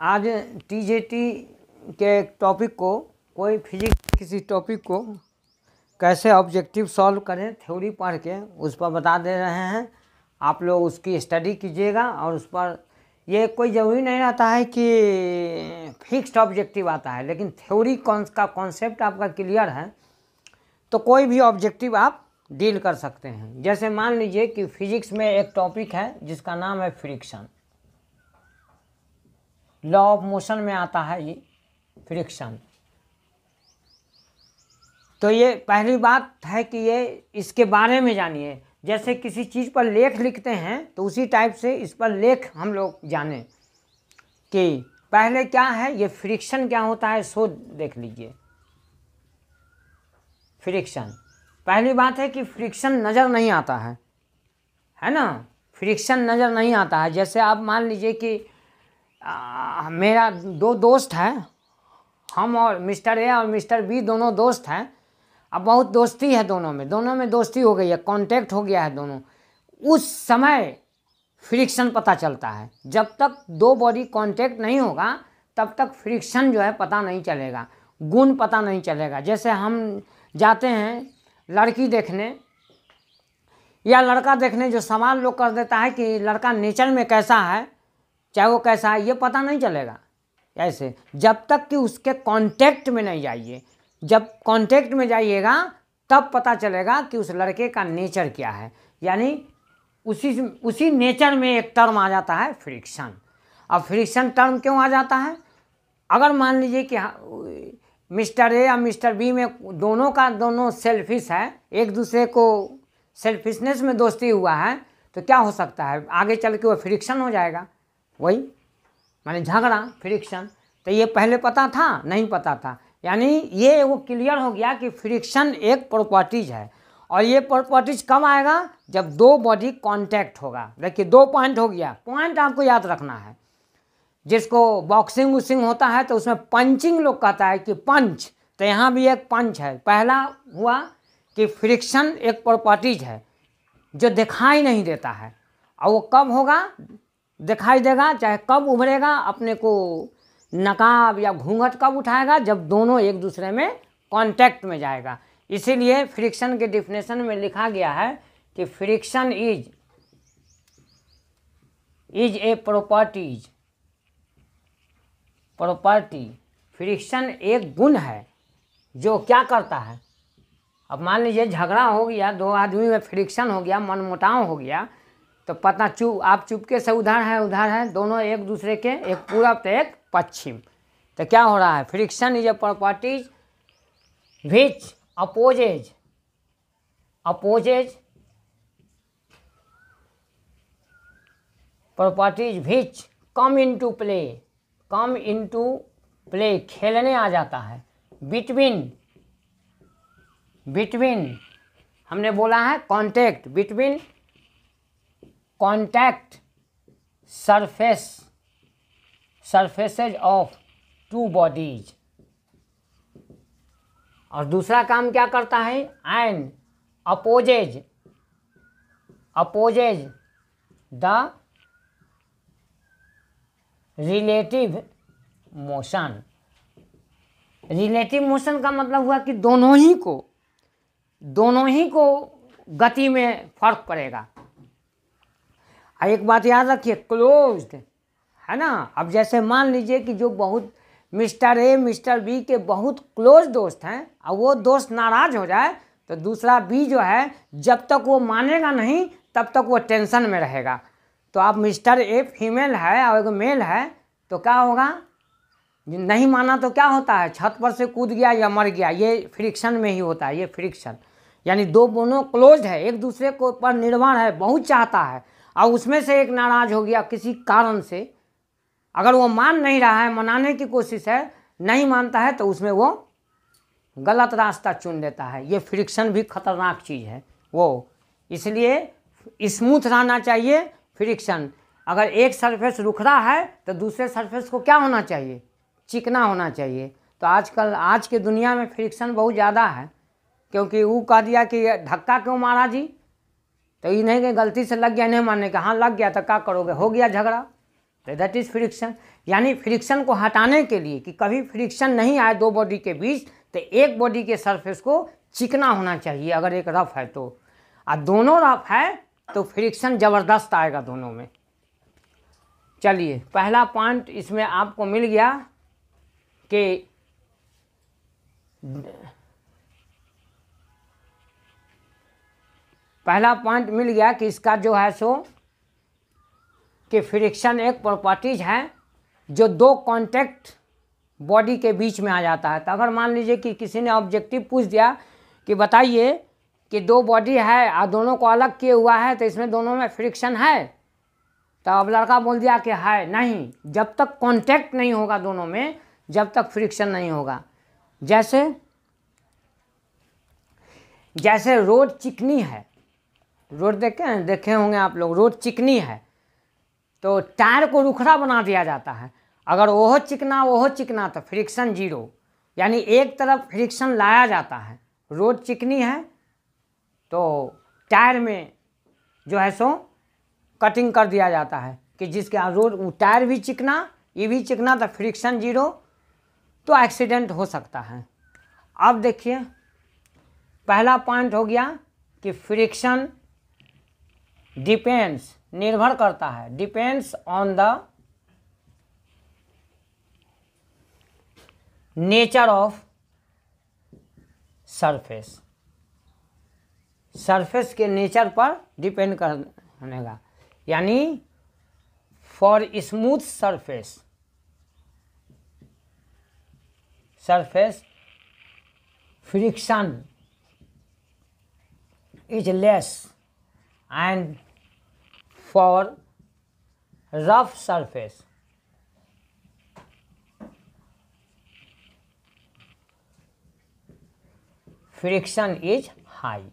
आज टीजेटी के टॉपिक को कोई फिजिक्स किसी टॉपिक को कैसे ऑब्जेक्टिव सॉल्व करें थ्योरी पढ़ के उस पर बता दे रहे हैं आप लोग उसकी स्टडी कीजिएगा और उस पर ये कोई ज़रूरी नहीं रहता है कि फिक्स्ड ऑब्जेक्टिव आता है लेकिन थ्योरी कौन का कॉन्सेप्ट आपका क्लियर है तो कोई भी ऑब्जेक्टिव आप डील कर सकते हैं जैसे मान लीजिए कि फिजिक्स में एक टॉपिक है जिसका नाम है फ्रिक्शन लॉ ऑफ मोशन में आता है ये फ्रिक्शन तो ये पहली बात है कि ये इसके बारे में जानिए जैसे किसी चीज़ पर लेख लिखते हैं तो उसी टाइप से इस पर लेख हम लोग जाने कि पहले क्या है ये फ्रिक्शन क्या होता है सो देख लीजिए फ्रिक्शन पहली बात है कि फ्रिक्शन नज़र नहीं आता है है ना फ्रिक्शन नज़र नहीं आता है जैसे आप मान लीजिए कि आ, मेरा दो दोस्त है हम और मिस्टर ए और मिस्टर बी दोनों दोस्त हैं अब बहुत दोस्ती है दोनों में दोनों में दोस्ती हो गई है कांटेक्ट हो गया है दोनों उस समय फ्रिक्शन पता चलता है जब तक दो बॉडी कांटेक्ट नहीं होगा तब तक फ्रिक्शन जो है पता नहीं चलेगा गुण पता नहीं चलेगा जैसे हम जाते हैं लड़की देखने या लड़का देखने जो सवाल लोग कर देता है कि लड़का नेचर में कैसा है चाहे वो कैसा है ये पता नहीं चलेगा ऐसे जब तक कि उसके कांटेक्ट में नहीं जाइए जब कांटेक्ट में जाइएगा तब पता चलेगा कि उस लड़के का नेचर क्या है यानी उसी उसी नेचर में एक टर्म आ जाता है फ्रिक्शन अब फ्रिक्शन टर्म क्यों आ जाता है अगर मान लीजिए कि हाँ, मिस्टर ए या मिस्टर बी में दोनों का दोनों सेल्फिश है एक दूसरे को सेल्फिशनेस में दोस्ती हुआ है तो क्या हो सकता है आगे चल के वो फ्रिक्शन हो जाएगा वही माने झगड़ा फ्रिक्शन तो ये पहले पता था नहीं पता था यानी ये वो क्लियर हो गया कि फ्रिक्शन एक प्रॉपर्टीज है और ये प्रॉपर्टीज कब आएगा जब दो बॉडी कांटेक्ट होगा देखिए दो पॉइंट हो गया पॉइंट आपको याद रखना है जिसको बॉक्सिंग उक्सिंग होता है तो उसमें पंचिंग लोग कहता है कि पंच तो यहाँ भी एक पंच है पहला हुआ कि फ्रिक्शन एक प्रॉपर्टीज है जो दिखाई नहीं देता है और वो कब होगा दिखाई देगा चाहे कब उभरेगा अपने को नकाब या घूंघट कब उठाएगा जब दोनों एक दूसरे में कांटेक्ट में जाएगा इसीलिए फ्रिक्शन के डिफिनेशन में लिखा गया है कि friction is is a properties property friction एक गुण है जो क्या करता है अब मान लीजिए झगड़ा हो गया दो आदमी में फ्रिक्शन हो गया मनमुटाव हो गया तो पता चुप आप चुपके से उधर है उधर है दोनों एक दूसरे के एक पूरब तो एक पश्चिम तो क्या हो रहा है friction is a properties which opposes opposes properties which come into play come into play खेलने आ जाता है बिटवीन बिटवीन हमने बोला है contact between contact surface surfaces of two bodies और दूसरा काम क्या करता है and opposes opposes the relative motion relative motion का मतलब हुआ कि दोनों ही को दोनों ही को गति में फर्क पड़ेगा एक बात याद रखिए क्लोज है ना अब जैसे मान लीजिए कि जो बहुत मिस्टर ए मिस्टर बी के बहुत क्लोज दोस्त हैं और वो दोस्त नाराज़ हो जाए तो दूसरा बी जो है जब तक वो मानेगा नहीं तब तक वो टेंशन में रहेगा तो आप मिस्टर ए फीमेल है और एक मेल है तो क्या होगा नहीं माना तो क्या होता है छत पर से कूद गया या मर गया ये फ्रिक्शन में ही होता है ये फ्रिक्शन यानी दो दोनों क्लोज है एक दूसरे को पर निर्भर है बहुत चाहता है और उसमें से एक नाराज हो गया किसी कारण से अगर वो मान नहीं रहा है मनाने की कोशिश है नहीं मानता है तो उसमें वो गलत रास्ता चुन लेता है ये फ्रिक्शन भी खतरनाक चीज़ है वो इसलिए स्मूथ रहना चाहिए फ्रिक्शन अगर एक सरफेस रुखड़ा है तो दूसरे सरफेस को क्या होना चाहिए चिकना होना चाहिए तो आजकल आज के दुनिया में फ्रिक्शन बहुत ज़्यादा है क्योंकि वो कह दिया कि धक्का क्यों मारा जी तो ये नहीं कि गलती से लग गया नहीं मानने का हाँ लग गया तो क्या करोगे हो गया झगड़ा तो दैट इज़ फ्रिक्शन यानी फ्रिक्शन को हटाने के लिए कि कभी फ्रिक्शन नहीं आए दो बॉडी के बीच तो एक बॉडी के सरफेस को चिकना होना चाहिए अगर एक रफ है तो और दोनों रफ है तो फ्रिक्शन ज़बरदस्त आएगा दोनों में चलिए पहला पॉइंट इसमें आपको मिल गया कि पहला पॉइंट मिल गया कि इसका जो है सो कि फ्रिक्शन एक प्रॉपर्टीज है जो दो कांटेक्ट बॉडी के बीच में आ जाता है तो अगर मान लीजिए कि किसी ने ऑब्जेक्टिव पूछ दिया कि बताइए कि दो बॉडी है और दोनों को अलग किए हुआ है तो इसमें दोनों में फ्रिक्शन है तो अब लड़का बोल दिया कि है नहीं जब तक कांटेक्ट नहीं होगा दोनों में जब तक फ्रिक्शन नहीं होगा जैसे जैसे रोड चिकनी है रोड देखे हैं देखे होंगे आप लोग रोड चिकनी है तो टायर को रुखड़ा बना दिया जाता है अगर वह चिकना वह चिकना तो फ्रिक्शन जीरो यानी एक तरफ फ्रिक्शन लाया जाता है रोड चिकनी है तो टायर में जो है सो कटिंग कर दिया जाता है कि जिसके रोड टायर भी चिकना ये भी चिकना तो फ्रिक्शन जीरो तो एक्सीडेंट हो सकता है अब देखिए पहला पॉइंट हो गया कि फ्रिक्शन डिपेंड्स निर्भर करता है depends on the nature of surface surface के नेचर पर डिपेंड कर होनेगा यानी for smooth surface surface friction is less and for rough surface friction is high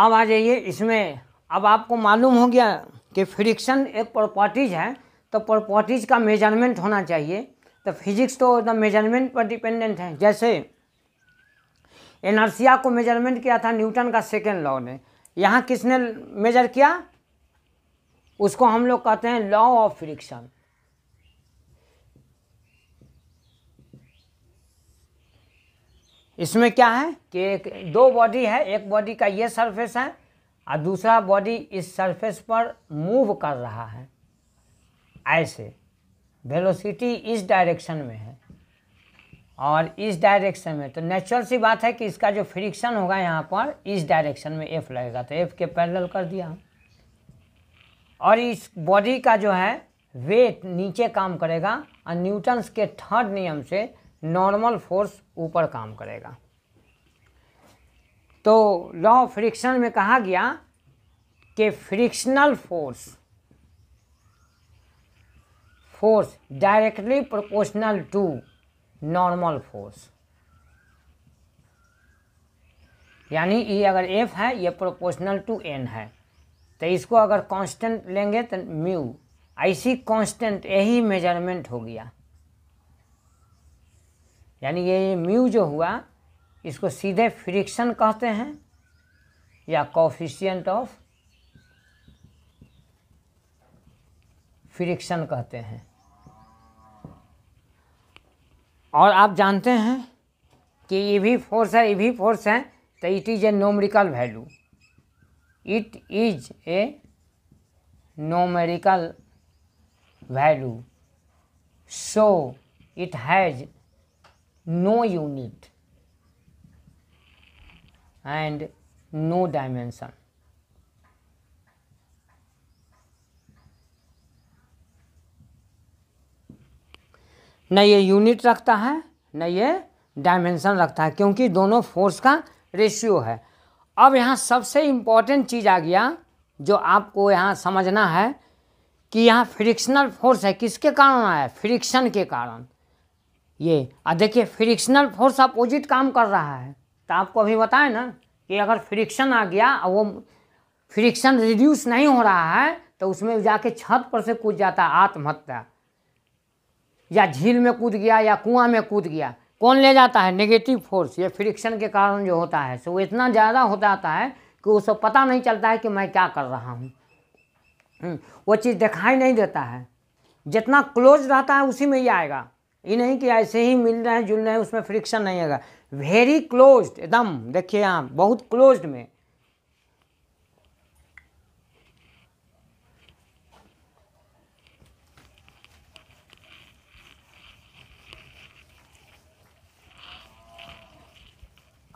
अब आ जाइए इसमें अब आपको मालूम हो गया कि फ्रिक्शन एक प्रॉपर्टीज है तो प्रॉपर्टीज का मेजरमेंट होना चाहिए तो फिजिक्स तो एकदम मेजरमेंट पर डिपेंडेंट है जैसे एनर्सिया को मेजरमेंट किया था न्यूटन का सेकेंड लॉ ने यहाँ किसने मेजर किया उसको हम लोग कहते हैं लॉ ऑफ फ्रिक्शन इसमें क्या है कि एक दो बॉडी है एक बॉडी का ये सरफेस है और दूसरा बॉडी इस सरफेस पर मूव कर रहा है ऐसे वेलोसिटी इस डायरेक्शन में है और इस डायरेक्शन में तो नेचुरल सी बात है कि इसका जो फ्रिक्शन होगा यहाँ पर इस डायरेक्शन में एफ लगेगा तो एफ के पैरेलल कर दिया और इस बॉडी का जो है वेट नीचे काम करेगा और न्यूटन्स के थर्ड नियम से नॉर्मल फोर्स ऊपर काम करेगा तो लॉ ऑफ फ्रिक्शन में कहा गया कि frictional force force directly proportional to normal force यानी ये e अगर एफ है ये प्रोपोर्शनल टू एन है तो इसको अगर कांस्टेंट लेंगे तो म्यू ऐसी कांस्टेंट यही मेजरमेंट हो गया यानी ये म्यू जो हुआ इसको सीधे फ्रिक्शन कहते हैं या कॉफिशियंट ऑफ फ्रिक्शन कहते हैं और आप जानते हैं कि ये भी फोर्स है ये भी फोर्स है तो it is a numerical value it is a numerical value so it has no unit and no dimension. न ये यूनिट रखता है न ये डायमेंशन रखता है क्योंकि दोनों फोर्स का रेशियो है अब यहाँ सबसे इम्पॉर्टेंट चीज़ आ गया जो आपको यहाँ समझना है कि यहाँ फ्रिक्शनल फोर्स है किसके कारण आया फ्रिक्शन के कारण ये आ देखिए फ्रिक्शनल फोर्स अपोजिट काम कर रहा है तो आपको अभी बताए ना कि अगर फ्रिक्शन आ गया और वो फ्रिक्शन रिड्यूस नहीं हो रहा है तो उसमें जाके छत पर से कूद जाता है आत्महत्या या झील में कूद गया या कुआं में कूद गया कौन ले जाता है नेगेटिव फोर्स ये फ्रिक्शन के कारण जो होता है सो वो इतना ज़्यादा हो जाता है कि उसको पता नहीं चलता है कि मैं क्या कर रहा हूँ हम्म, वो चीज़ दिखाई नहीं देता है जितना क्लोज रहता है उसी में ही आएगा ये नहीं कि ऐसे ही मिल रहे हैं जुल रहे हैं उसमें फ्रिक्शन नहीं आएगा वेरी क्लोज एकदम देखिए यहाँ बहुत क्लोज में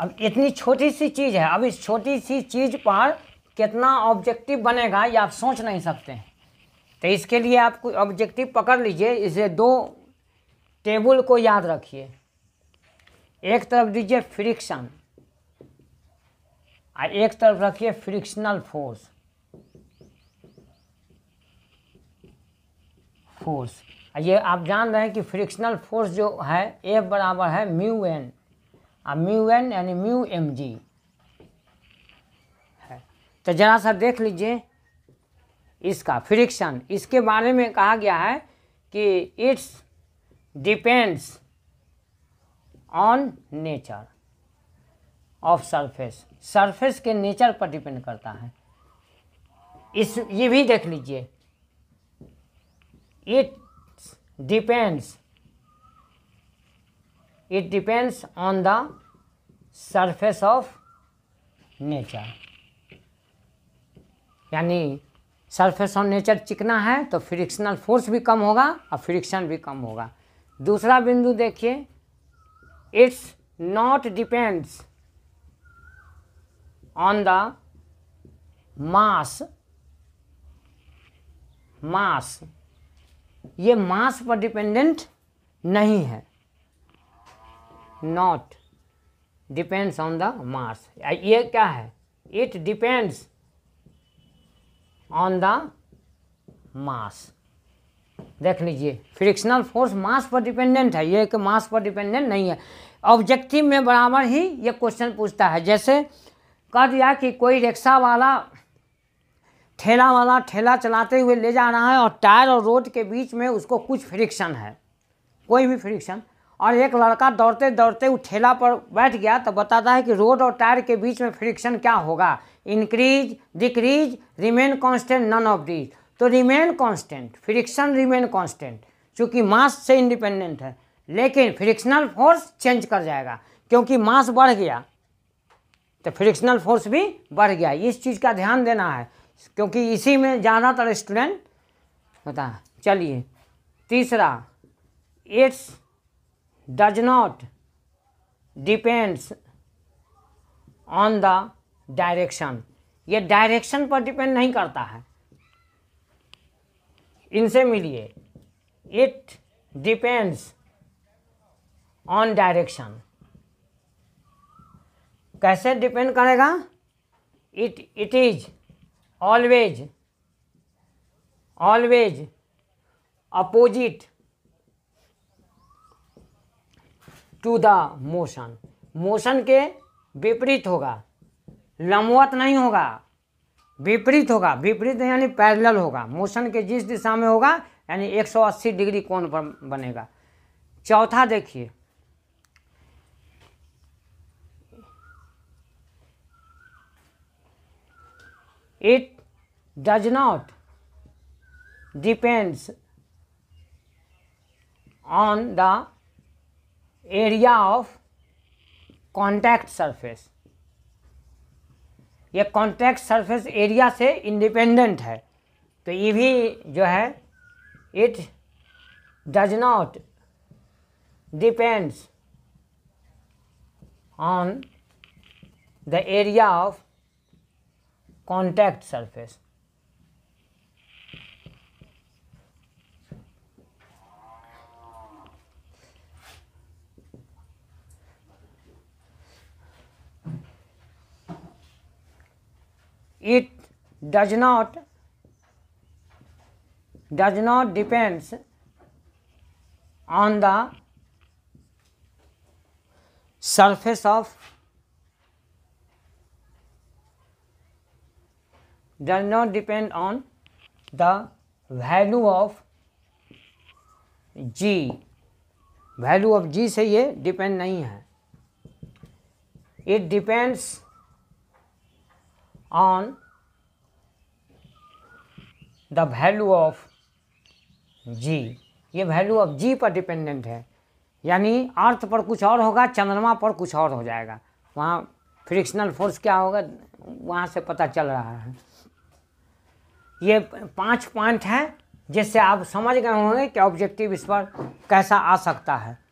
अब इतनी छोटी सी चीज़ है अब इस छोटी सी चीज़ पर कितना ऑब्जेक्टिव बनेगा ये आप सोच नहीं सकते तो इसके लिए आप कोई ऑब्जेक्टिव पकड़ लीजिए इसे दो टेबल को याद रखिए एक तरफ दीजिए फ्रिक्शन और एक तरफ रखिए फ्रिक्शनल फोर्स फोर्स ये आप जान रहे हैं कि फ्रिक्शनल फोर्स जो है एफ बराबर है म्यू एन और म्यू एन यानी म्यू एम जी है तो जरा सा देख लीजिए इसका फ्रिक्शन इसके बारे में कहा गया है कि it's depends on nature of surface surface के nature पर depend करता है इस ये भी देख लीजिए it depends it depends on the surface of nature यानी सरफेस ऑन नेचर चिकना है तो फ्रिक्शनल फोर्स भी कम होगा और फ्रिक्शन भी कम होगा दूसरा बिंदु देखिए it's not depends on the mass mass ये मास पर डिपेंडेंट नहीं है not depends on the mass ये क्या है it depends on the mass देख लीजिए फ्रिक्शनल फोर्स मास पर डिपेंडेंट है ये कि मास पर डिपेंडेंट नहीं है ऑब्जेक्टिव में बराबर ही ये क्वेश्चन पूछता है जैसे कह दिया कि कोई रिक्शा वाला ठेला वाला ठेला चलाते हुए ले जा रहा है और टायर और रोड के बीच में उसको कुछ फ्रिक्शन है कोई भी फ्रिक्शन और एक लड़का दौड़ते दौड़ते वो ठेला पर बैठ गया तो बताता है कि रोड और टायर के बीच में फ्रिक्शन क्या होगा increase decrease remain constant none of these तो remain constant friction remain constant चूँकि मास से इंडिपेंडेंट है लेकिन फ्रिक्शनल फोर्स चेंज कर जाएगा क्योंकि मास बढ़ गया तो फ्रिक्शनल फोर्स भी बढ़ गया इस चीज़ का ध्यान देना है क्योंकि इसी में ज़्यादातर स्टूडेंट होता है चलिए तीसरा it's does not depends on the direction ये डायरेक्शन पर डिपेंड नहीं करता है इनसे मिलिए इट डिपेंड्स ऑन डायरेक्शन कैसे डिपेंड करेगा it it is always always opposite to the motion motion के विपरीत होगा लंबवत नहीं होगा विपरीत होगा विपरीत यानी पैरेलल होगा मोशन के जिस दिशा में होगा यानी 180 डिग्री कोण पर बनेगा चौथा देखिए it does not depends on the area of contact surface ये कॉन्टैक्ट सरफेस एरिया से इंडिपेंडेंट है तो ये भी जो है it does not depends on the area of contact surface it does not does not depends on the surface of does not depend on the value of g value of g से ये depend नहीं है it depends on the value of g ये value of g पर dependent है यानी अर्थ पर कुछ और होगा चंद्रमा पर कुछ और हो जाएगा वहाँ फ्रिक्शनल फोर्स क्या होगा वहाँ से पता चल रहा है ये पांच पॉइंट हैं जिससे आप समझ गए होंगे कि ऑब्जेक्टिव इस पर कैसा आ सकता है